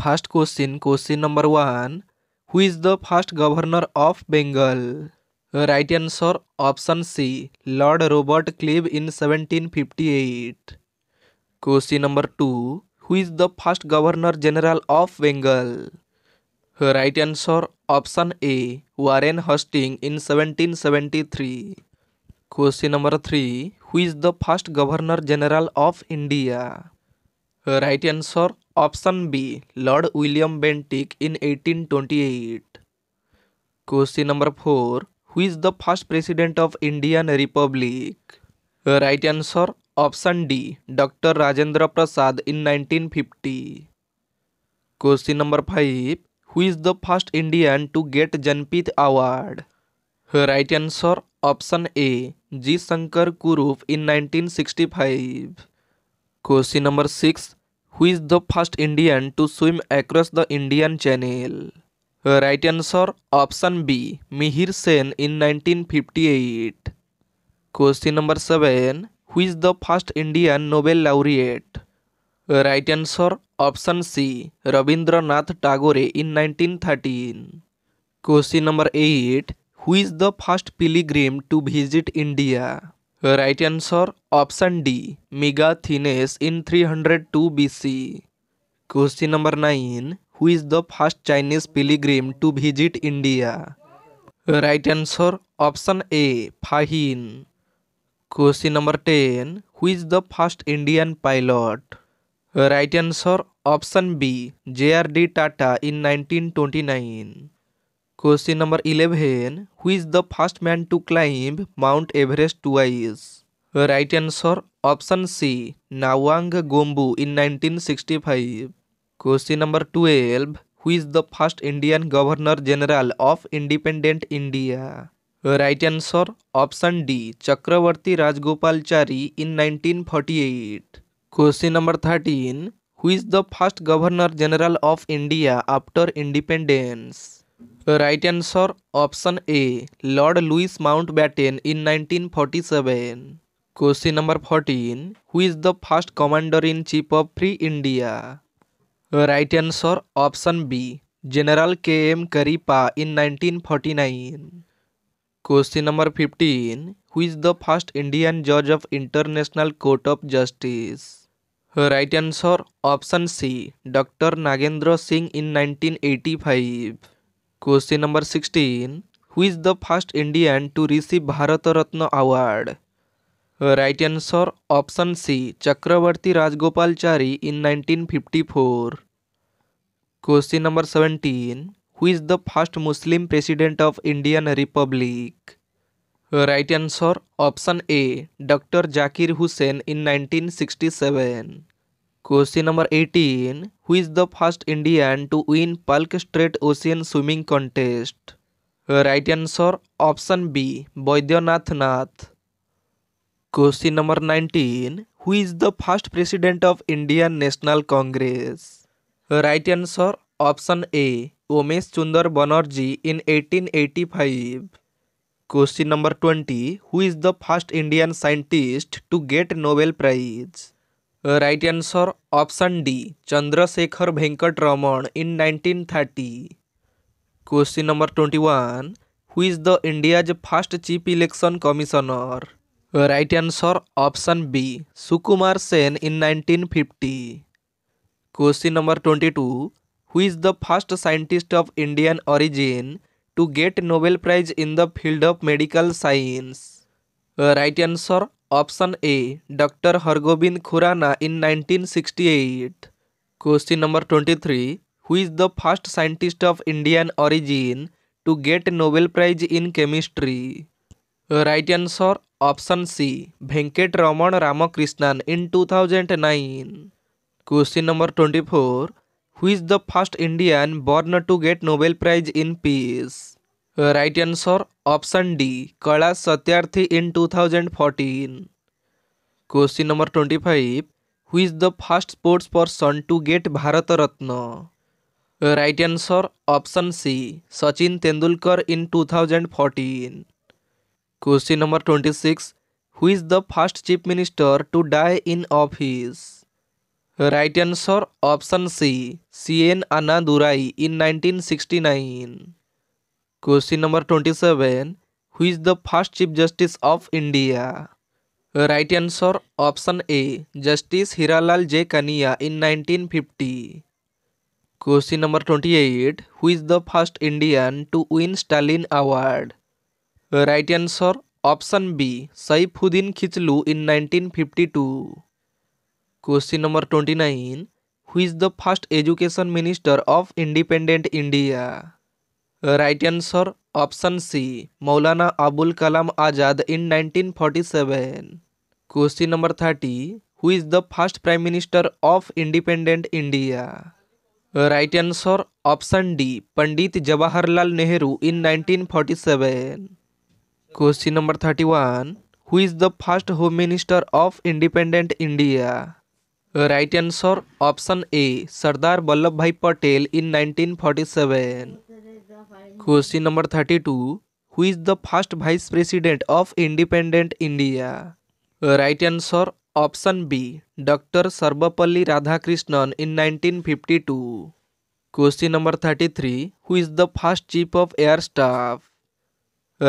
First question question number one who is the first governor of Bengal right answer option C Lord Robert Clive in 1758 question number two who is the first governor general of Bengal right answer option A Warren Hastings in 1773 question number three who is the first governor general of India right answer option B Lord William Bentinck in 1828 question number four who is the first president of Indian republic right answer option D doctor Rajendra Prasad in 1950 question number five who is the first Indian to get Jnanpith award right answer option A G Shankar Kurup in 1965 question number six Who is the first Indian to swim across the Indian Channel? Right answer option B Mihir Sen in 1958. Question number 7 Who is the first Indian Nobel laureate? Right answer option C Rabindranath Tagore in 1913. Question number 8 Who is the first pilgrim to visit India? Right answer option D Megasthenes in 302 BC question number nine who is the first Chinese pilgrim to visit India right answer option A Fahien question number ten who is the first Indian pilot right answer option B J R D Tata in 1929 question number eleven who is the first man to climb Mount Everest twice right answer option C Nawang Gombu in 1965 question number twelve who is the first Indian governor general of independent India right answer option D Chakravarti Rajagopalachari in 1948 question number thirteen who is the first governor general of India after independence right answer option A Lord Louis Batten in 1947 question number fourteen who is the first commander in chief of free India right answer option B general K M Cariappa in 1949 question number fifteen who is the first Indian जज of International Court of Justice right answer option C doctor Nagendra Singh in nineteen eighty five question number sixteen who is the first Indian to receive Bharat Ratna award right answer option C Chakravarti Rajagopalachari in 1954 question number seventeen who is the first Muslim president of Indian republic right answer option A doctor Zakir Hussain in 1967 Question number 18. Who is the first Indian to win Palk Strait Ocean Swimming Contest? Right answer option B. Baidyanath Nath. Question number 19. Who is the first president of Indian National Congress? Right answer option A. Omesh Chunder Banerjee in 1885. Question number 20. Who is the first Indian scientist to get Nobel Prize? Right answer option D Chandrasekhara Venkata Raman in 1930 question number twenty one who is the India's first chief election commissioner right answer option B Sukumar Sen in 1950 question number twenty two who is the first scientist of Indian origin to get Nobel prize in the field of medical science right answer Option A. Dr. Hargobind Khurana in 1968. Question number 23. Who is the first scientist of Indian origin to get Nobel Prize in Chemistry? Right answer Option C. Venkat Raman Ramakrishnan in 2009. Question number 24. Who is the first Indian born to get Nobel Prize in Peace? Right answer option D Kailash Satyarthi in 2014 question number twenty five who is the first sports person to get Bharat Ratna right answer option C Sachin Tendulkar in 2014 question number twenty six who is the first chief minister to die in office right answer option C C N Annadurai in 1969 question number twenty seven who is the first chief justice of India right answer option A Justice Harilal J Kania in nineteen fifty question number twenty eight who is the first Indian to win Stalin award right answer option B Saifuddin Kitchlew in nineteen fifty two question number twenty nine who is the first education minister of independent India right answer option C Maulana Abul Kalam Azad in 1947 question number thirty who is the first prime minister of independent India right answer option D Pandit Jawaharlal Nehru in 1947 question number thirty one who is the first home minister of independent India right answer option A Sardar Vallabh Bhai Patel in 1947 question number thirty two who is the first vice president of independent India right answer option B doctor Sarvepalli Radhakrishnan in 1952 question number thirty three who is the first chief of air staff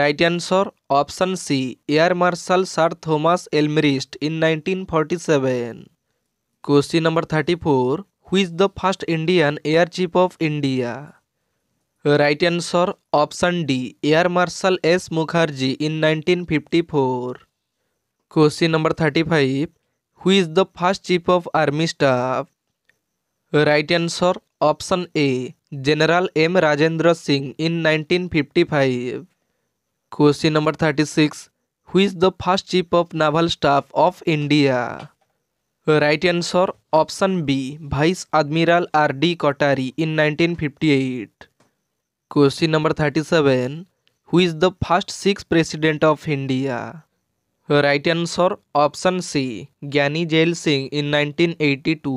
right answer option C air marshal sir Thomas Elmhirst in 1947 question number thirty four who is the first Indian air chief of India right answer option D air marshal S Mukherjee in 1954 question number thirty five who is the first chief of army staff right answer option A general M Rajendra Singh in 1955 question number thirty six who is the first chief of naval staff of India right answer option B vice admiral R D Katari in 1958 question number thirty seven who is the first Sikh president of India right answer option C Giani Zail Singh in 1982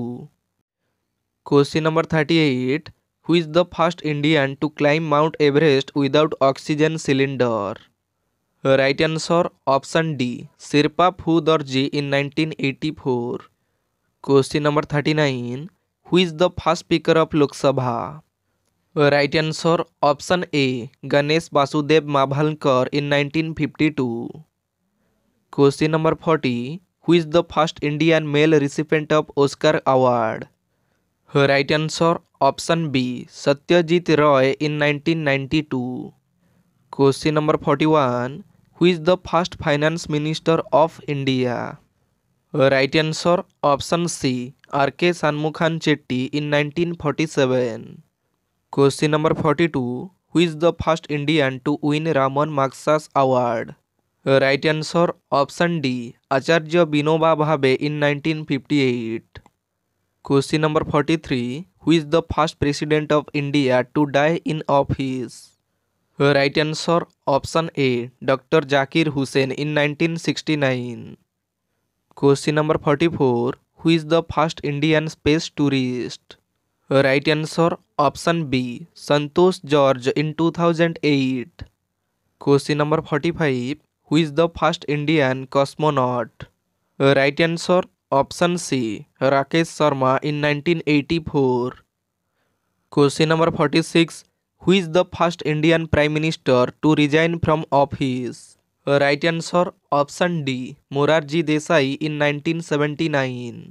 question number thirty eight who is the first Indian to climb Mount Everest without oxygen cylinder right answer option D Sherpa Phu Dorjee in 1984 question number thirty nine who is the first speaker of Lok Sabha right answer option A Ganesh Vasudev Mavalankar in 1952 question number forty who is the first Indian male recipient of Oscar award right answer option B Satyajit Ray in 1992 question number forty one who is the first finance minister of India right answer option C R K Shanmukham Chetty in 1947 question number forty two who is the first Indian to win Ramon Magsaysay award right answer option D Acharya Vinoba Bhave in nineteen fifty eight question number forty three who is the first president of India to die in office right answer option A doctor Zakir Hussain in nineteen sixty nine question number forty four who is the first Indian space tourist right answer option B Santosh George in 2008 question number forty five who is the first Indian cosmonaut right answer option C Rakesh Sharma in 1984 question number forty six who is the first Indian prime minister to resign from office right answer option D Morarji Desai in 1979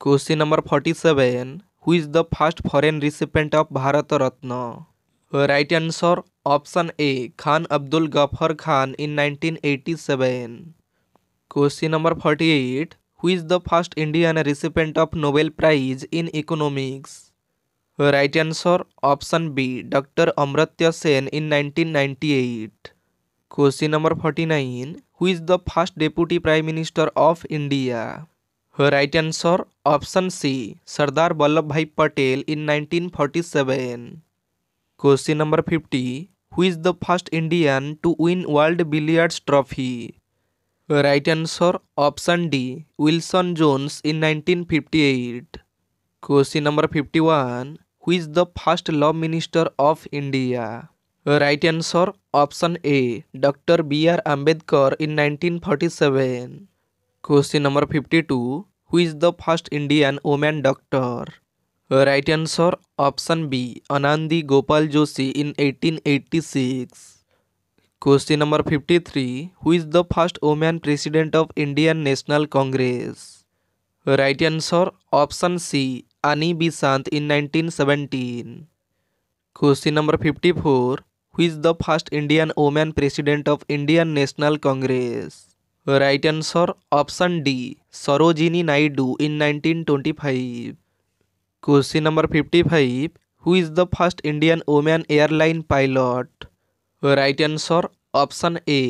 question number forty seven who is the first foreign recipient of Bharat Ratna? Right answer, option A, Khan Abdul Ghaffar Khan in 1987. Question number thirty eight. who is the first Indian recipient of Nobel Prize in Economics? Right answer, option B, Dr. Amratya Sen in 1998. Question number thirty nine. who is the first Deputy Prime Minister of India? Right answer option C Sardar Vallabh Bhai Patel in 1947 question number fifty who is the first Indian to win world billiards trophy right answer option D Wilson Jones in 1958 question number fifty one who is the first law minister of India right answer option A doctor B R Ambedkar in nineteen forty seven question number fifty two who is the first Indian women doctor right answer option B Anandi Gopal Joshi in 1886 question number fifty three who is the first women president of Indian National Congress right answer option C Annie Besant in 1917 question number fifty four who is the first Indian women president of Indian National Congress right answer option D Sarojini Naidu in 1925 question number 55 who is the first Indian women airline pilot right answer option A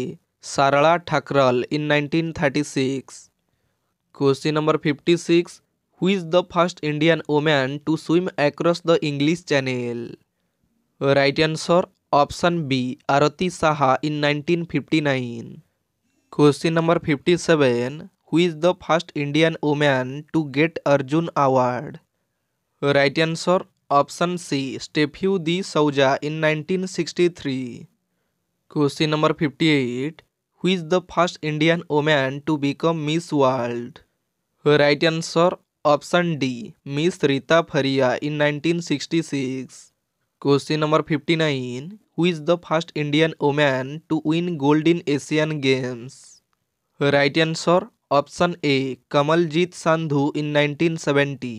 सारला ठाकरल in 1936 question number 56 who is the first Indian women to swim across the English Channel right answer option B Arati Saha in 1959 Question number 57. Who is the first Indian woman to get Arjun Award? Right answer option C. Stephu D. Sauja in 1963. Question number 58. Who is the first Indian woman to become Miss World? Right answer option D. Miss Rita Faria in 1966. Question number fifty nine who is the first Indian woman to win gold in Asian Games right answer option A Kamaljeet Sandhu in nineteen seventy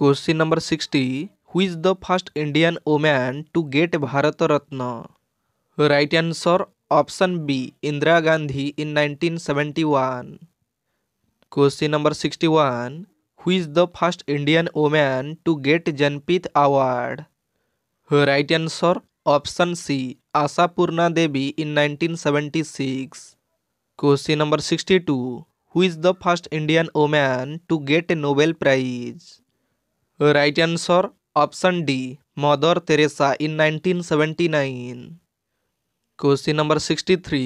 question number sixty who is the first Indian woman to get Bharat Ratna right answer option B Indira Gandhi in nineteen seventy one question number one who is the first Indian woman to get Jnanpith award right answer option C Ashapurna Devi in 1976 question number 62 who is the first Indian woman to get a Nobel prize right answer option D mother Teresa in 1979 question number 63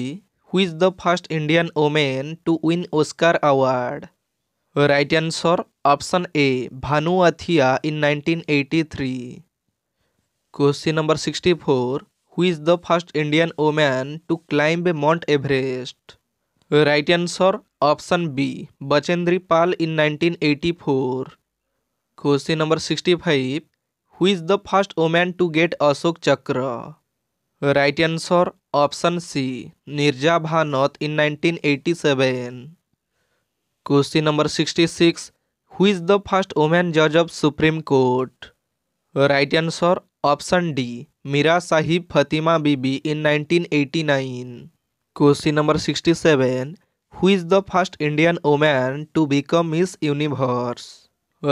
who is the first Indian women to win Oscar award right answer option A Bhanu Athaiya in 1983 question number sixty four who is the first Indian woman to climb Mount Everest right answer option B Bachendri Pal in nineteen eighty four question number sixty five who is the first woman to get Ashok Chakra right answer option C Neerja Bhanot in nineteen seven question number sixty six who is the first woman जज of Supreme Court right answer option D Meera Sahib Fatima Bibi in 1989 question number 67 who is the first Indian woman to become Miss Universe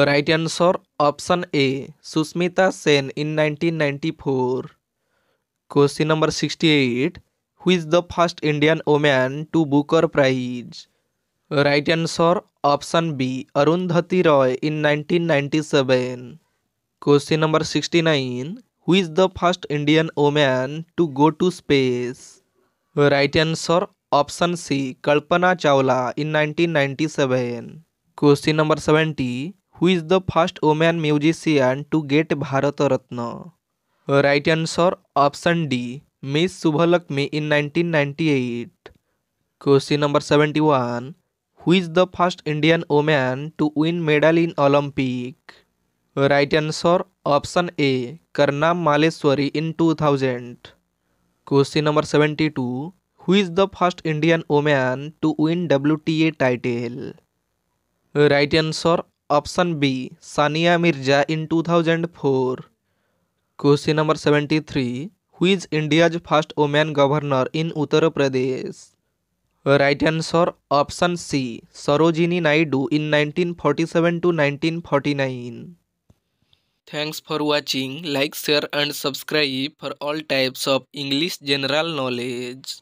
right answer option A Sushmita Sen in 1994 question number 68 who is the first Indian woman to Booker prize right answer option B Arundhati Roy in 1997 question number sixty nine who is the first Indian woman to go to space right answer option C Kalpana Chawla in nineteen ninety 1997 question number seventy who is the first woman musician to get Bharat Ratna right answer option D Miss Subbulakshmi in nineteen eight question number seventy one who is the first Indian woman to win medal in Olympic right answer option A Karnam Malleswari in two thousand question number seventy two who is the first Indian woman to win W T A title right answer option B Sania Mirza in two thousand four question number seventy three who is India's first woman governor in Uttar Pradesh right answer option C Sarojini Naidu in 1947 to nineteen forty nine Thanks for watching. Like, share and subscribe for all types of English general knowledge.